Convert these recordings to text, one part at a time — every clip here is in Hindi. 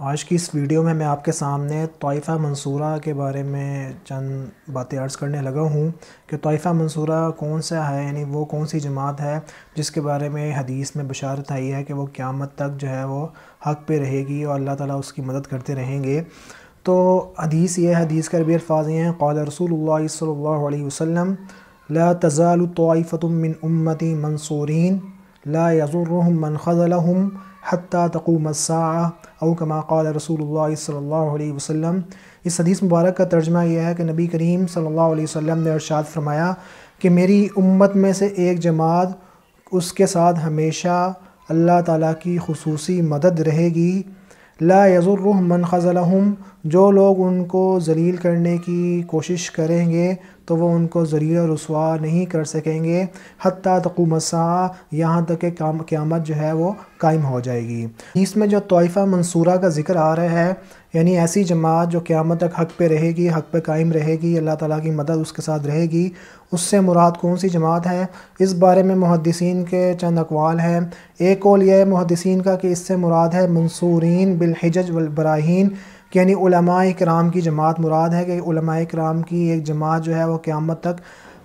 आज की इस वीडियो में मैं आपके सामने तोयफ़ा मंसूरा के बारे में चंद बातें अर्ज़ करने लगा हूँ कि तोयफ़ा मंसूरा कौन सा है यानी वो कौन सी जमात है जिसके बारे में हदीस में बशारत आई है कि वो क़्यामत तक जो है वो हक़ पे रहेगी और अल्लाह ताला उसकी मदद करते रहेंगे तो हदीस ये हदीस का अरबी अल्फाज हैं कौल रसूल सल्ला वसम ला तज़ाल तोफ़तमिन उम्मती मंसूरीन ला यज़ुरहम मन ख़ज़लहम हती قال رسول الله صلى रसूल عليه وسلم इस हदीस मुबारक का तर्जमा यह है कि नबी करीम अलैहि वसल्लम ने अरशाद फरमाया कि मेरी उम्मत में से एक जमात उसके साथ हमेशा अल्लाह ताला की खसूसी मदद रहेगी ला यजुर्रह ख़ज़लहम जो लोग उनको जलील करने की कोशिश करेंगे तो वो उनको ज़रिए रसुआ नहीं कर सकेंगे हती तकुमसा यहाँ तक के काम क़्यामत जो है वो कायम हो जाएगी इसमें जो तोयफ़ा मंसूरा का जिक्र आ रहा है यानी ऐसी जमात जो क़्यामत तक हक पे रहेगी हक पे कायम रहेगी अल्लाह ताला की मदद उसके साथ रहेगी उससे मुराद कौन सी जमात है इस बारे में मुहदसिन के चंद अकवाल हैं एक कौल यह है मुहदसिन का कि इससे मुराद है मंसूरीन बिलहजज वब्राहन यानी कराम की जमात मुराद है कि कराम की एक जमात जो है वो क़्यामत तक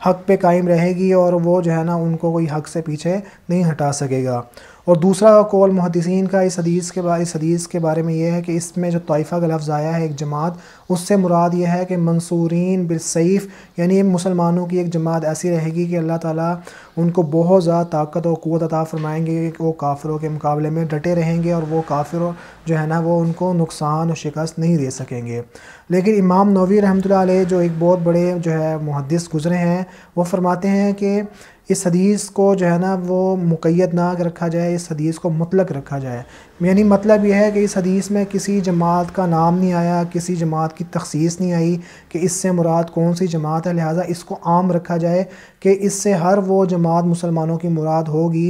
हक़ पे कायम रहेगी और वो जो है ना उनको कोई हक़ से पीछे नहीं हटा सकेगा और दूसरा कौल मुहदसिन का इस हदीस के बारे इस हदीस के बारे में यह है कि इसमें जो तोहफ़ा का लफ्ज़ आया है एक जमात उससे मुराद यह है कि मंसूरीन बिलसैफ़ यानी मुसलमानों की एक जमात ऐसी रहेगी कि अल्लाह ताला उनको बहुत ज़्यादा ताकत और क़वत अता फ़रमाएँगे कि वो काफिरों के मुकाबले में डटे रहेंगे और वो काफिर जो है ना वो उनको नुकसान और शिकस्त नहीं दे सकेंगे लेकिन इमाम नवी रहमत जो एक बहुत बड़े जो है मुहदस गुज़रे हैं वो फरमाते हैं कि इस हदीस को जो है ना वो मुकैद ना रखा जाए इस हदीस को मुतलक रखा जाए यानी मतलब यह है कि इस हदीस में किसी जमात का नाम नहीं आया किसी जमात की तखसीस नहीं आई कि इससे मुराद कौन सी जमात है लिहाजा इसको आम रखा जाए कि इससे हर वो जमात मुसलमानों की मुराद होगी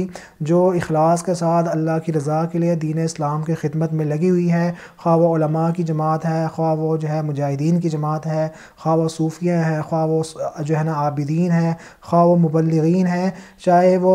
जो अखलास के साथ अल्लाह की रज़ा के लिए दीन इस्लाम की खिदमत में लगी हुई है ख्वा वमा की जमात है ख्वा वो जो है मुजाहिदीन की जमात है ख्वा सूफिया है ख्वा वो जो है ना आबिदीन है ख्वा वो मुबलगिन हैं चाहे वो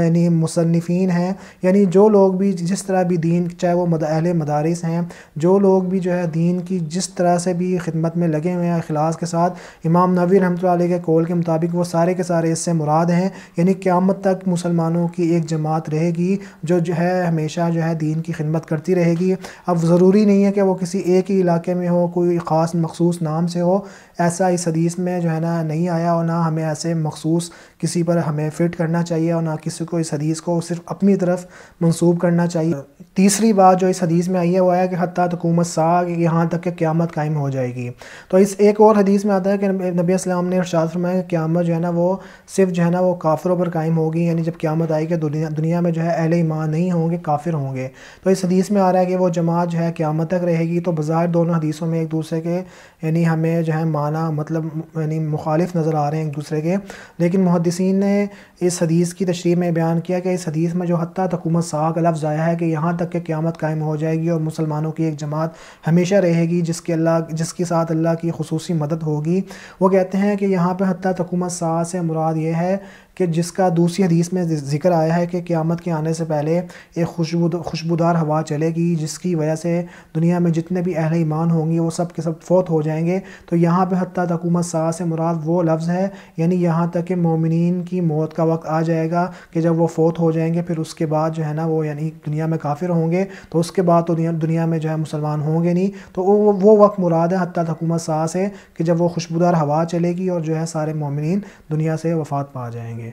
यानी मुसनफ़ीन हैं यानी जो लोग भी जिस तरह भी दीन चाहे वो मद, अहले मदारस हैं जो लोग भी जो है दीन की जिस तरह से भी खिदमत में लगे हुए हैं अखिलास के साथ इमाम नबी रहमत के कौल के मुताबिक वो सारे के सारे इससे मुराद हैं यानी क़्यामत तक मुसलमानों की एक जमात रहेगी जो जो है हमेशा जो है दीन की खिदमत करती रहेगी अब ज़रूरी नहीं है कि वो किसी एक ही इलाके में हो कोई ख़ास मखसूस नाम से हो ऐसा इस हदीस में जो है ना नहीं आया और ना हमें ऐसे मखसूस किसी पर हमें फिट करना चाहिए और ना किसी को इस हदीस को सिर्फ अपनी तरफ मंसूब करना चाहिए तीसरी बात जो इस हदीस में आई है वो आया कि हती हुकूमत सा यहाँ तक कि क़्यामत कायम हो जाएगी तो इस एक और हदीस में आता है कि नबी इस्लाम ने इर्शाद फरमाया कि क़्यामत जो है ना वो सिर्फ जो है ना वो काफ़रों पर कायम होगी यानी जब क़्यामत आएगी तो दुनिया दुनिया में जो है अहले ईमान नहीं होंगे काफिर होंगे तो इस हदीस में आ रहा है कि वो जमात जो है क़्यामत तक रहेगी तो बाज़ार दोनों हदीसों में एक दूसरे के यानी हमें जो है माना मतलब यानी मुखालिफ नज़र आ रहे हैं एक दूसरे के लेकिन मुहदसिन ने ने इस हदीस की तशरी में बयान किया कि इस हदीस में जो हती तकूमत साग लफ्ज़ आया है कि यहाँ तक कि क़्यामत कायम हो जाएगी और मुसलमानों की एक जमात हमेशा रहेगी जिसके अल्लाह जिसके साथ अल्लाह की खसूसी मदद होगी वो कहते हैं कि यहाँ पर हती तकूमत साह से मुराद ये है कि जिसका दूसरी हदीस में जिक्र आया है कि क़्यामत के आने से पहले एक खुशबू खुशबूदार हवा चलेगी जिसकी वजह से दुनिया में जितने भी अहल ईमान होंगे वो सब के सब फौत हो जाएंगे तो यहाँ पर हती तकूमत सा से मुराद वो लफ्ज़ है यानी यहाँ तक कि मोमिन की मौत का वक्त आ जाएगा कि जब वो फौत हो जाएंगे फिर उसके बाद जो है ना वो यानी दुनिया में काफिर होंगे तो उसके बाद तो दुनिया में जो है मुसलमान होंगे नहीं तो वो वो वक्त मुराद है हती तकूमत सा से कि जब वो खुशबूदार हवा चलेगी और जो है सारे मोमिन दुनिया से वफात पा जाएंगे